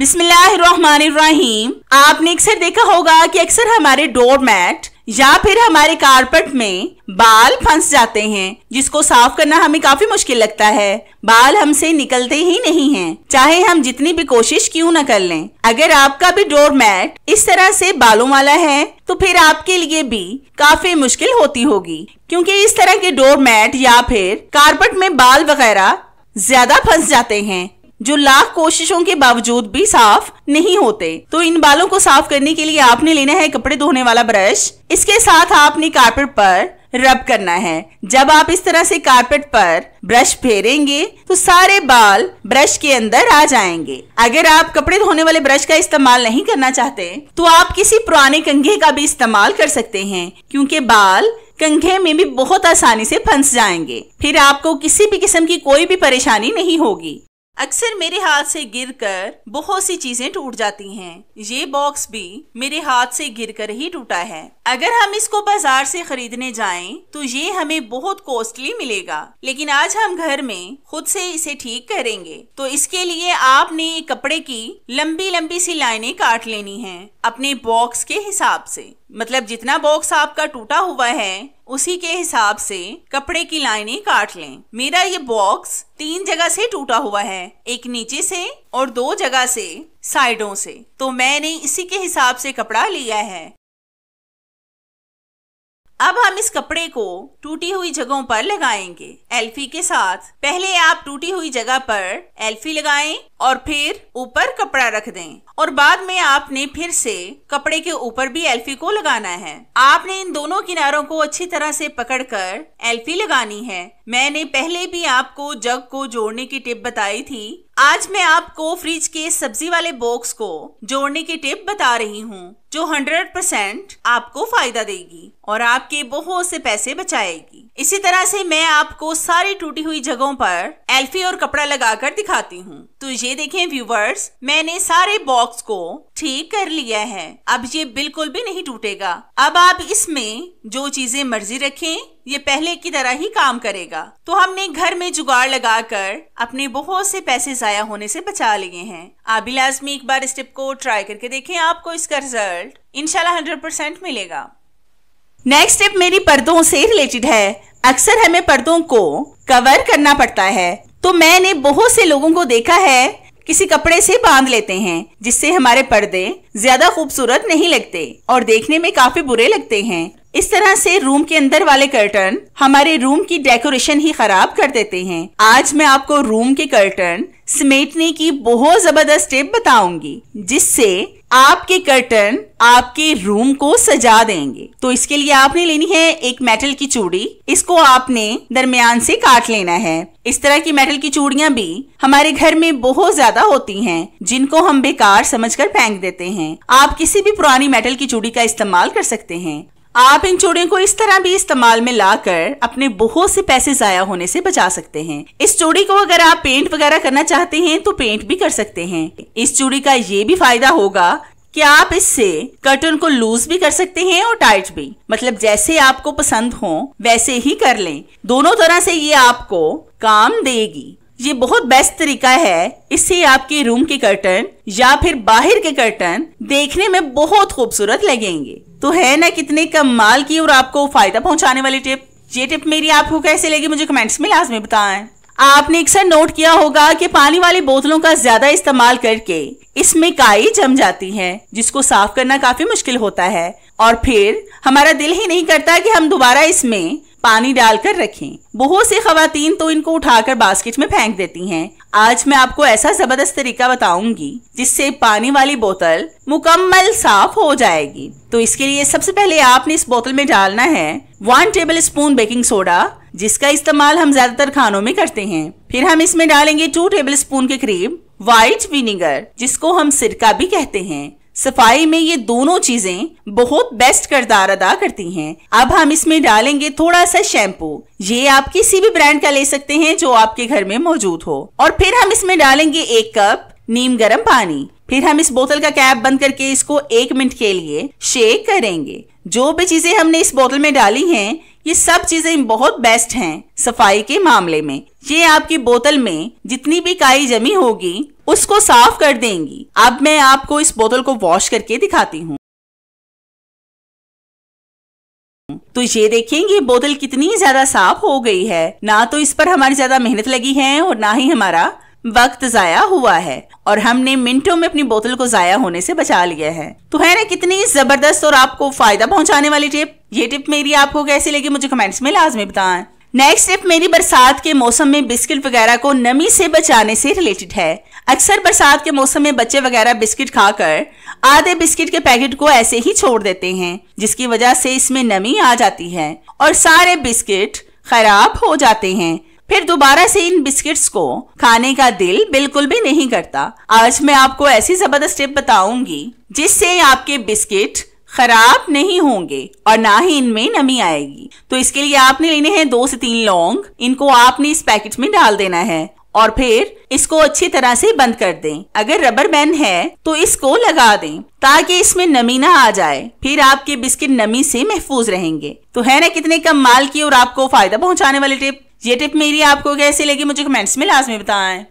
बिस्मिल्लाहिर्रहमानिर्रहीम आपने अक्सर देखा होगा कि अक्सर हमारे डोर मैट या फिर हमारे कारपेट में बाल फंस जाते हैं जिसको साफ करना हमें काफी मुश्किल लगता है बाल हमसे निकलते ही नहीं हैं चाहे हम जितनी भी कोशिश क्यों न कर लें अगर आपका भी डोर मैट इस तरह से बालों वाला है तो फिर आपके लिए भी काफी मुश्किल होती होगी क्योंकि इस तरह के डोर मैट या फिर कारपेट में बाल वगैरह ज्यादा फंस जाते हैं जो लाख कोशिशों के बावजूद भी साफ नहीं होते तो इन बालों को साफ करने के लिए आपने लेना है कपड़े धोने वाला ब्रश इसके साथ आपने कारपेट पर रब करना है जब आप इस तरह से कारपेट पर ब्रश फेरेंगे तो सारे बाल ब्रश के अंदर आ जाएंगे अगर आप कपड़े धोने वाले ब्रश का इस्तेमाल नहीं करना चाहते तो आप किसी पुराने कंघे का भी इस्तेमाल कर सकते हैं क्योंकि बाल कंघे में भी बहुत आसानी से फंस जाएंगे फिर आपको किसी भी किस्म की कोई भी परेशानी नहीं होगी अक्सर मेरे हाथ से गिरकर बहुत सी चीजें टूट जाती हैं। ये बॉक्स भी मेरे हाथ से गिरकर ही टूटा है अगर हम इसको बाजार से खरीदने जाएं, तो ये हमें बहुत कॉस्टली मिलेगा लेकिन आज हम घर में खुद से इसे ठीक करेंगे तो इसके लिए आपने कपड़े की लंबी लंबी सी लाइनें काट लेनी है अपने बॉक्स के हिसाब से मतलब जितना बॉक्स आपका टूटा हुआ है उसी के हिसाब से कपड़े की लाइनें काट लें मेरा ये बॉक्स तीन जगह से टूटा हुआ है एक नीचे से और दो जगह से साइडों से तो मैंने इसी के हिसाब से कपड़ा लिया है अब हम इस कपड़े को टूटी हुई जगहों पर लगाएंगे एल्फी के साथ पहले आप टूटी हुई जगह पर एल्फी लगाएं और फिर ऊपर कपड़ा रख दें और बाद में आपने फिर से कपड़े के ऊपर भी एल्फी को लगाना है आपने इन दोनों किनारों को अच्छी तरह से पकड़कर एल्फी लगानी है मैंने पहले भी आपको जग को जोड़ने की टिप बताई थी आज मैं आपको फ्रिज के सब्जी वाले बॉक्स को जोड़ने की टिप बता रही हूँ जो 100% आपको फायदा देगी और आपके बहुत से पैसे बचाएगी इसी तरह से मैं आपको सारी टूटी हुई जगहों पर एल्फी और कपड़ा लगाकर दिखाती हूँ तो ये ये देखें व्यूवर्स मैंने सारे बॉक्स को ठीक कर लिया है अब ये बिल्कुल भी नहीं टूटेगा अब आप इसमें जो चीजें मर्जी रखें ये पहले की तरह ही काम करेगा तो हमने घर में जुगाड़ लगाकर अपने बहुत से पैसे जाया होने से बचा लिए हैं आप भी लाजमी एक बार स्टेप को ट्राई करके देखें आपको इसका रिजल्ट इनशाला हंड्रेड परसेंट मिलेगा नेक्स्ट स्टेप मेरी पर्दों से रिलेटेड है अक्सर हमें पर्दों को कवर करना पड़ता है तो मैंने बहुत से लोगों को देखा है किसी कपड़े से बांध लेते हैं जिससे हमारे पर्दे ज्यादा खूबसूरत नहीं लगते और देखने में काफी बुरे लगते हैं इस तरह से रूम के अंदर वाले कर्टन हमारे रूम की डेकोरेशन ही खराब कर देते हैं आज मैं आपको रूम के कर्टन समेटने की बहुत जबरदस्त टिप बताऊंगी जिससे आपके कर्टन आपके रूम को सजा देंगे तो इसके लिए आपने लेनी है एक मेटल की चूड़ी इसको आपने दरमियान से काट लेना है इस तरह की मेटल की चूड़ियां भी हमारे घर में बहुत ज्यादा होती हैं जिनको हम बेकार समझकर फेंक देते हैं आप किसी भी पुरानी मेटल की चूड़ी का इस्तेमाल कर सकते हैं आप इन चूड़ियों को इस तरह भी इस्तेमाल में लाकर अपने बहुत से पैसे जाया होने से बचा सकते हैं इस चूड़ी को अगर आप पेंट वगैरह करना चाहते हैं तो पेंट भी कर सकते हैं इस चूड़ी का ये भी फायदा होगा कि आप इससे कर्टन को लूज भी कर सकते हैं और टाइट भी मतलब जैसे आपको पसंद हो वैसे ही कर लें दोनों तरह से ये आपको काम देगी ये बहुत बेस्ट तरीका है इससे आपके रूम के कर्टन या फिर बाहर के कर्टन देखने में बहुत खूबसूरत लगेंगे तो है ना कितने कमाल की और आपको फायदा पहुंचाने वाली टिप ये टिप मेरी आपको कैसे लगी मुझे कमेंट्स में लाजमी बताएं आपने अक्सर नोट किया होगा कि पानी वाली बोतलों का ज्यादा इस्तेमाल करके इसमें काई जम जाती है जिसको साफ करना काफी मुश्किल होता है और फिर हमारा दिल ही नहीं करता कि हम दोबारा इसमें पानी डालकर रखें बहुत सी खातन तो इनको उठाकर बास्केट में फेंक देती हैं आज मैं आपको ऐसा जबरदस्त तरीका बताऊंगी जिससे पानी वाली बोतल मुकम्मल साफ हो जाएगी तो इसके लिए सबसे पहले आपने इस बोतल में डालना है one tablespoon baking soda जिसका इस्तेमाल हम ज्यादातर खानों में करते हैं फिर हम इसमें डालेंगे टू टेबल स्पून के करीब व्हाइट विनेगर जिसको हम सिरका भी कहते हैं सफाई में ये दोनों चीजें बहुत बेस्ट करदार अदा करती हैं अब हम इसमें डालेंगे थोड़ा सा शैम्पू ये आप किसी भी ब्रांड का ले सकते हैं जो आपके घर में मौजूद हो और फिर हम इसमें डालेंगे एक कप नीम गर्म पानी फिर हम इस बोतल का कैप बंद करके इसको एक मिनट के लिए शेक करेंगे जो भी चीजें हमने इस बोतल में डाली हैं ये सब चीजें बहुत बेस्ट हैं सफाई के मामले में ये आपकी बोतल में जितनी भी काई जमी होगी उसको साफ कर देंगी अब मैं आपको इस बोतल को वॉश करके दिखाती हूँ तो ये देखें ये बोतल कितनी ज्यादा साफ हो गई है ना तो इस पर हमारी ज्यादा मेहनत लगी है और ना ही हमारा वक्त जाया हुआ है और हमने मिनटों में अपनी बोतल को जाया होने से बचा लिया है तो है ना कितनी जबरदस्त और आपको फायदा पहुंचाने वाली टिप ये टिप मेरी आपको कैसी लगी मुझे कमेंट्स में लाजमी बताएं नेक्स्ट स्टेप मेरी बरसात के मौसम में बिस्किट वगैरह को नमी से बचाने से रिलेटेड है अक्सर बरसात के मौसम में बच्चे वगैरह बिस्किट खाकर आधे बिस्किट के पैकेट को ऐसे ही छोड़ देते हैं जिसकी वजह से इसमें नमी आ जाती है और सारे बिस्किट खराब हो जाते हैं फिर दोबारा से इन बिस्किट्स को खाने का दिल बिल्कुल भी नहीं करता आज मैं आपको ऐसी जबरदस्त टिप बताऊंगी जिससे आपके बिस्किट खराब नहीं होंगे और ना ही इनमें नमी आएगी तो इसके लिए आपने लेने हैं दो से तीन लौंग इनको आपने इस पैकेट में डाल देना है और फिर इसको अच्छी तरह से बंद कर दें अगर रबर बैन है तो इसको लगा दें ताकि इसमें नमी ना आ जाए फिर आपके बिस्किट नमी से महफूज रहेंगे तो है ना कितने कम माल की और आपको फायदा पहुंचाने वाली टिप ये टिप मेरी आपको कैसे लगी मुझे कमेंट्स में लाजमी बताएं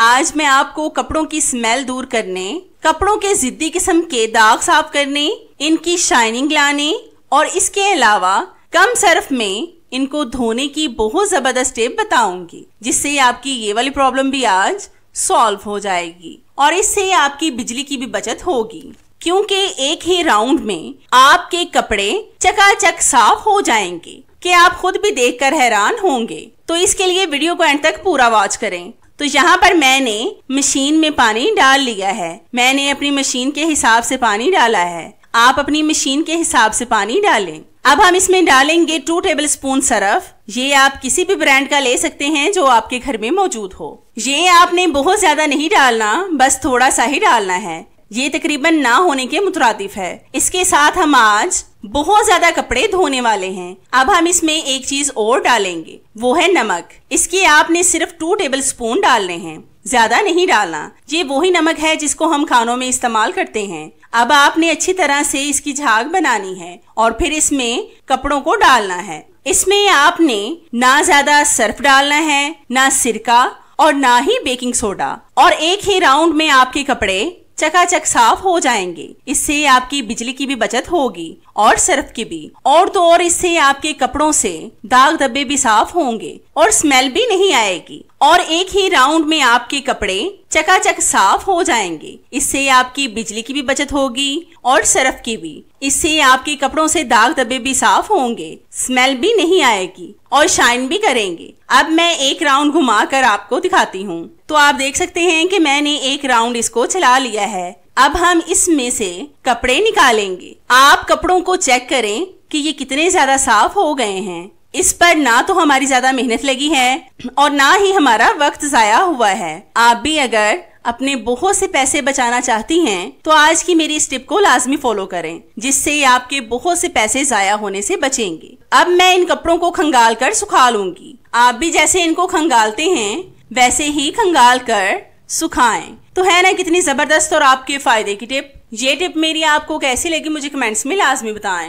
आज मैं आपको कपड़ों की स्मेल दूर करने कपड़ों के जिद्दी किस्म के दाग साफ करने इनकी शाइनिंग लाने और इसके अलावा कम सर्फ में इनको धोने की बहुत जबरदस्त टिप बताऊंगी जिससे आपकी ये वाली प्रॉब्लम भी आज सॉल्व हो जाएगी और इससे आपकी बिजली की भी बचत होगी क्योंकि एक ही राउंड में आपके कपड़े चकाचक साफ हो जाएंगे कि आप खुद भी देखकर हैरान होंगे तो इसके लिए वीडियो को एंड तक पूरा वॉच करें तो यहाँ पर मैंने मशीन में पानी डाल लिया है मैंने अपनी मशीन के हिसाब से पानी डाला है आप अपनी मशीन के हिसाब से पानी डालें अब हम इसमें डालेंगे टू टेबल स्पून सरफ ये आप किसी भी ब्रांड का ले सकते हैं जो आपके घर में मौजूद हो ये आपने बहुत ज्यादा नहीं डालना बस थोड़ा सा ही डालना है ये तकरीबन ना होने के मुतरदिफ है इसके साथ हम आज बहुत ज्यादा कपड़े धोने वाले हैं अब हम इसमें एक चीज और डालेंगे वो है नमक इसके आपने सिर्फ टू टेबल स्पून डालने हैं ज्यादा नहीं डालना ये वही नमक है जिसको हम खानों में इस्तेमाल करते हैं अब आपने अच्छी तरह से इसकी झाग बनानी है और फिर इसमें कपड़ों को डालना है इसमें आपने ना ज्यादा सर्फ डालना है ना सिरका और ना ही बेकिंग सोडा और एक ही राउंड में आपके कपड़े चकाचक साफ हो जाएंगे इससे आपकी बिजली की भी बचत होगी और सर्फ की भी और तो और इससे आपके कपड़ों से दाग धब्बे भी साफ होंगे और स्मेल भी नहीं आएगी और एक ही राउंड में आपके कपड़े चकाचक साफ हो जाएंगे इससे आपकी बिजली की भी बचत होगी और सरफ की भी इससे आपके कपड़ों से दाग धब्बे भी साफ होंगे स्मेल भी नहीं आएगी और शाइन भी करेंगे अब मैं एक राउंड घुमा कर आपको दिखाती हूँ तो आप देख सकते हैं कि मैंने एक राउंड इसको चला लिया है अब हम इसमें से कपड़े निकालेंगे आप कपड़ों को चेक करें कि ये कितने ज्यादा साफ हो गए हैं इस पर ना तो हमारी ज्यादा मेहनत लगी है और ना ही हमारा वक्त जाया हुआ है आप भी अगर अपने बहुत से पैसे बचाना चाहती हैं तो आज की मेरी इस टिप को लाजमी फॉलो करें जिससे आपके बहुत से पैसे जाया होने से बचेंगे अब मैं इन कपड़ों को खंगाल कर सुखा लूंगी आप भी जैसे इनको खंगालते हैं वैसे ही खंगाल कर सुखाए तो है ना कितनी जबरदस्त और आपके फायदे की टिप ये टिप मेरी आपको कैसी लगी मुझे कमेंट्स में लाजमी बताएं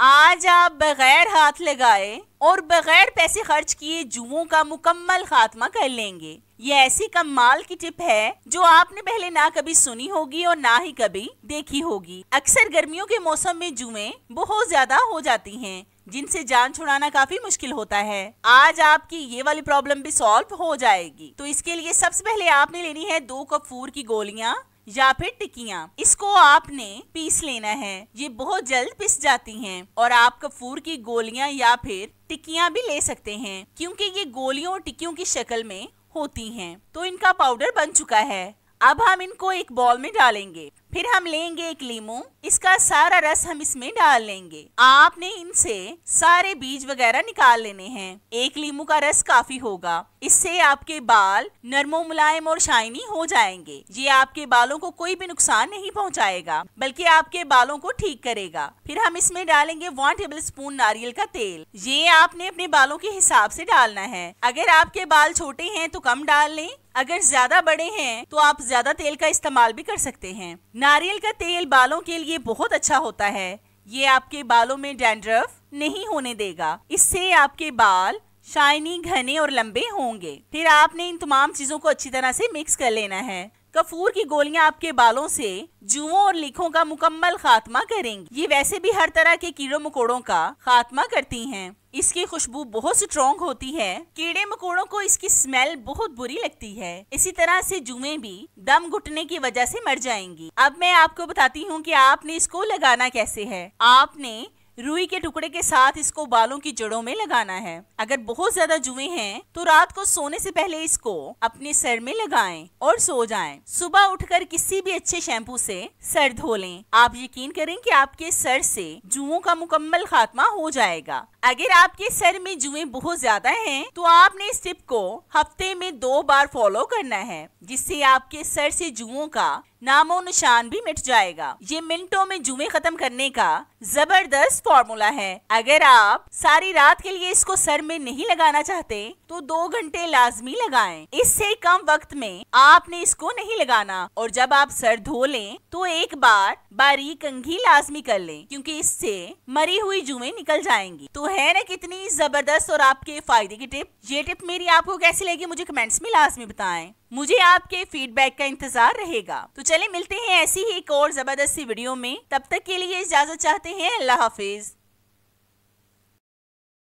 आज आप बगैर हाथ लगाए और बगैर पैसे खर्च किए जुओं का मुकम्मल खात्मा कर लेंगे ये ऐसी कमाल की टिप है जो आपने पहले ना कभी सुनी होगी और ना ही कभी देखी होगी अक्सर गर्मियों के मौसम में जुए बहुत ज्यादा हो जाती हैं जिनसे जान छुड़ाना काफी मुश्किल होता है आज आपकी ये वाली प्रॉब्लम भी सॉल्व हो जाएगी तो इसके लिए सबसे पहले आपने लेनी है दो कप फूर की गोलियां या फिर टिकिया इसको आपने पीस लेना है ये बहुत जल्द पिस जाती हैं और आप कफूर की गोलियां या फिर टिकिया भी ले सकते हैं क्योंकि ये गोलियों और टिक्कियों की शक्ल में होती हैं तो इनका पाउडर बन चुका है अब हम इनको एक बॉल में डालेंगे फिर हम लेंगे एक लीमू इसका सारा रस हम इसमें डाल लेंगे आपने इनसे सारे बीज वगैरह निकाल लेने हैं एक लीमू का रस काफी होगा इससे आपके बाल नरमो मुलायम और शाइनी हो जाएंगे ये आपके बालों को कोई भी नुकसान नहीं पहुंचाएगा बल्कि आपके बालों को ठीक करेगा फिर हम इसमें डालेंगे वन टेबल स्पून नारियल का तेल ये आपने अपने बालों के हिसाब से डालना है अगर आपके बाल छोटे हैं तो कम डाल लें अगर ज्यादा बड़े हैं तो आप ज्यादा तेल का इस्तेमाल भी कर सकते हैं नारियल का तेल बालों के लिए बहुत अच्छा होता है ये आपके बालों में डेंड्रफ नहीं होने देगा इससे आपके बाल शाइनी घने और लंबे होंगे फिर आपने इन तमाम चीज़ों को अच्छी तरह से मिक्स कर लेना है कफूर की गोलियां आपके बालों से जुओं और लिखों का मुकम्मल खात्मा करेंगी ये वैसे भी हर तरह के कीड़ों मकोड़ों का खात्मा करती हैं इसकी खुशबू बहुत स्ट्रॉन्ग होती है कीड़े मकोड़ों को इसकी स्मेल बहुत बुरी लगती है इसी तरह से जुए भी दम घुटने की वजह से मर जाएंगी अब मैं आपको बताती हूँ कि आपने इसको लगाना कैसे है आपने रुई के टुकड़े के साथ इसको बालों की जड़ों में लगाना है अगर बहुत ज्यादा जुए हैं तो रात को सोने से पहले इसको अपने सर में लगाएं और सो जाएं। सुबह उठकर किसी भी अच्छे शैम्पू से सर धो लें आप यकीन करें कि आपके सर से जुओं का मुकम्मल खात्मा हो जाएगा अगर आपके सर में जुए बहुत ज्यादा हैं, तो आपने इस टिप को हफ्ते में दो बार फॉलो करना है जिससे आपके सर से जुओं का नामो निशान भी मिट जाएगा ये मिनटों में जुए खत्म करने का जबरदस्त फॉर्मूला है अगर आप सारी रात के लिए इसको सर में नहीं लगाना चाहते तो दो घंटे लाजमी लगाएं। इससे कम वक्त में आपने इसको नहीं लगाना और जब आप सर धो लें तो एक बार बारीक कंघी लाजमी कर लें क्योंकि इससे मरी हुई जुए निकल जाएंगी तो है है ना कितनी ज़बरदस्त और आपके फ़ायदे की टिप ये टिप मेरी आपको कैसी लगी मुझे कमेंट्स में लाजमी बताएं मुझे आपके फीडबैक का इंतज़ार रहेगा तो चले मिलते हैं ऐसी ही एक और जबरदस्ती वीडियो में तब तक के लिए इजाज़त चाहते हैं अल्लाह हाफिज़